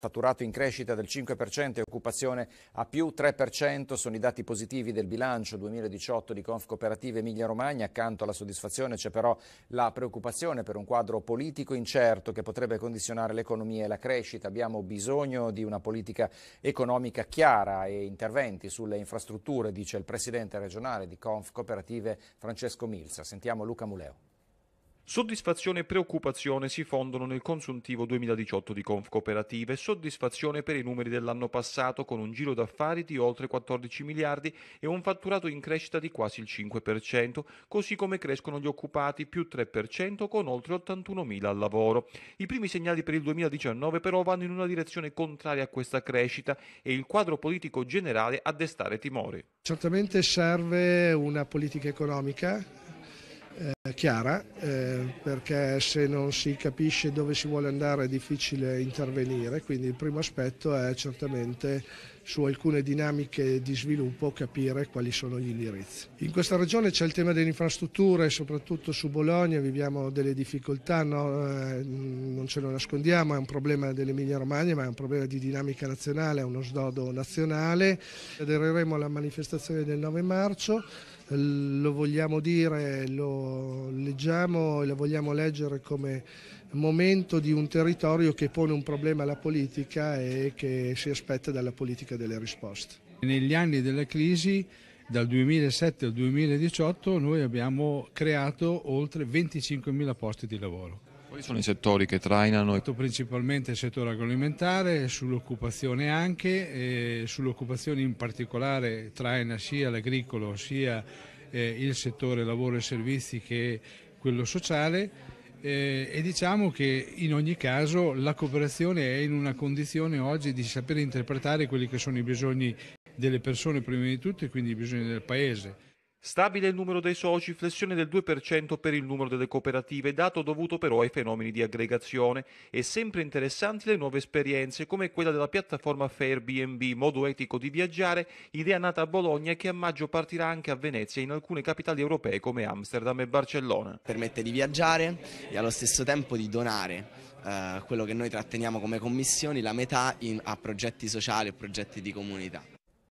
Fatturato in crescita del 5% e occupazione a più 3% sono i dati positivi del bilancio 2018 di Conf Cooperative Emilia Romagna. Accanto alla soddisfazione c'è però la preoccupazione per un quadro politico incerto che potrebbe condizionare l'economia e la crescita. Abbiamo bisogno di una politica economica chiara e interventi sulle infrastrutture, dice il presidente regionale di Conf Cooperative Francesco Milza. Sentiamo Luca Muleo. Soddisfazione e preoccupazione si fondono nel consuntivo 2018 di Conf Cooperative. soddisfazione per i numeri dell'anno passato con un giro d'affari di oltre 14 miliardi e un fatturato in crescita di quasi il 5%, così come crescono gli occupati più 3% con oltre 81.000 al lavoro. I primi segnali per il 2019 però vanno in una direzione contraria a questa crescita e il quadro politico generale a destare timori. Certamente serve una politica economica eh, chiara eh, perché se non si capisce dove si vuole andare è difficile intervenire, quindi il primo aspetto è certamente su alcune dinamiche di sviluppo capire quali sono gli indirizzi. In questa regione c'è il tema delle infrastrutture soprattutto su Bologna viviamo delle difficoltà, no? Eh, non ce lo nascondiamo, è un problema dell'Emilia Romagna ma è un problema di dinamica nazionale, è uno sdodo nazionale. Adereremo alla manifestazione del 9 marzo lo vogliamo dire, lo leggiamo e lo vogliamo leggere come momento di un territorio che pone un problema alla politica e che si aspetta dalla politica delle risposte. Negli anni della crisi, dal 2007 al 2018, noi abbiamo creato oltre 25.000 posti di lavoro. Quali sono i settori che trainano? Principalmente il settore agroalimentare, sull'occupazione anche, sull'occupazione in particolare traina sia l'agricolo sia eh, il settore lavoro e servizi che quello sociale eh, e diciamo che in ogni caso la cooperazione è in una condizione oggi di sapere interpretare quelli che sono i bisogni delle persone prima di tutto e quindi i bisogni del Paese. Stabile il numero dei soci, flessione del 2% per il numero delle cooperative, dato dovuto però ai fenomeni di aggregazione e sempre interessanti le nuove esperienze come quella della piattaforma Fairbnb, modo etico di viaggiare, idea nata a Bologna e che a maggio partirà anche a Venezia e in alcune capitali europee come Amsterdam e Barcellona. Permette di viaggiare e allo stesso tempo di donare eh, quello che noi tratteniamo come commissioni, la metà in, a progetti sociali e progetti di comunità.